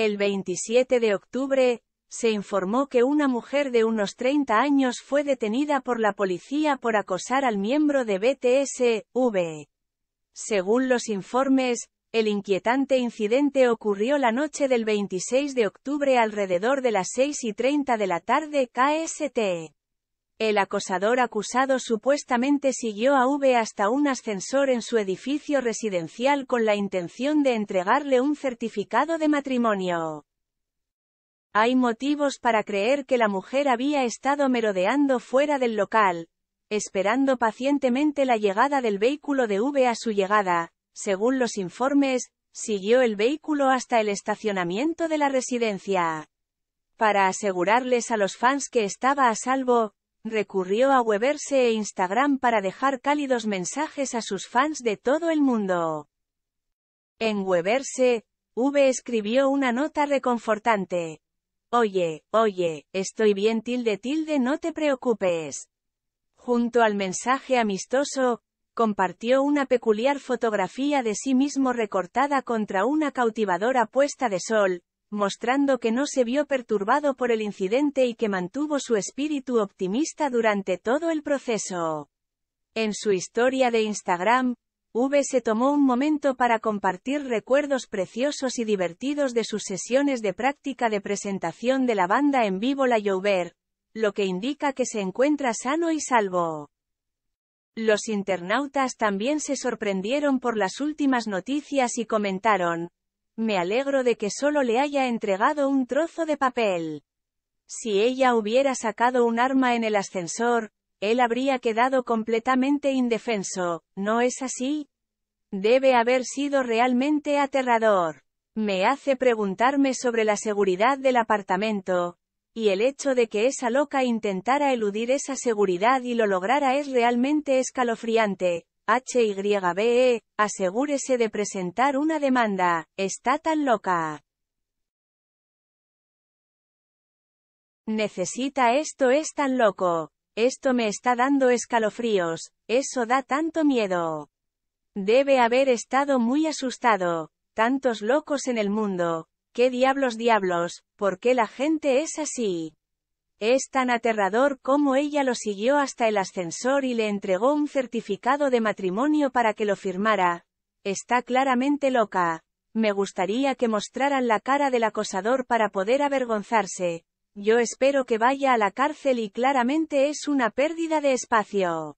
El 27 de octubre, se informó que una mujer de unos 30 años fue detenida por la policía por acosar al miembro de BTS, V. E. Según los informes, el inquietante incidente ocurrió la noche del 26 de octubre alrededor de las 6 y 30 de la tarde KST. El acosador acusado supuestamente siguió a V hasta un ascensor en su edificio residencial con la intención de entregarle un certificado de matrimonio. Hay motivos para creer que la mujer había estado merodeando fuera del local, esperando pacientemente la llegada del vehículo de V a su llegada, según los informes, siguió el vehículo hasta el estacionamiento de la residencia. Para asegurarles a los fans que estaba a salvo, recurrió a Weverse e Instagram para dejar cálidos mensajes a sus fans de todo el mundo. En Weverse, V escribió una nota reconfortante. Oye, oye, estoy bien tilde tilde no te preocupes. Junto al mensaje amistoso, compartió una peculiar fotografía de sí mismo recortada contra una cautivadora puesta de sol, mostrando que no se vio perturbado por el incidente y que mantuvo su espíritu optimista durante todo el proceso. En su historia de Instagram, V se tomó un momento para compartir recuerdos preciosos y divertidos de sus sesiones de práctica de presentación de la banda en vivo La Llover, lo que indica que se encuentra sano y salvo. Los internautas también se sorprendieron por las últimas noticias y comentaron, me alegro de que solo le haya entregado un trozo de papel. Si ella hubiera sacado un arma en el ascensor, él habría quedado completamente indefenso, ¿no es así? Debe haber sido realmente aterrador. Me hace preguntarme sobre la seguridad del apartamento, y el hecho de que esa loca intentara eludir esa seguridad y lo lograra es realmente escalofriante, HYBE, asegúrese de presentar una demanda, está tan loca. Necesita esto es tan loco. Esto me está dando escalofríos, eso da tanto miedo. Debe haber estado muy asustado, tantos locos en el mundo. ¿Qué diablos diablos? ¿Por qué la gente es así? Es tan aterrador como ella lo siguió hasta el ascensor y le entregó un certificado de matrimonio para que lo firmara. Está claramente loca. Me gustaría que mostraran la cara del acosador para poder avergonzarse. Yo espero que vaya a la cárcel y claramente es una pérdida de espacio.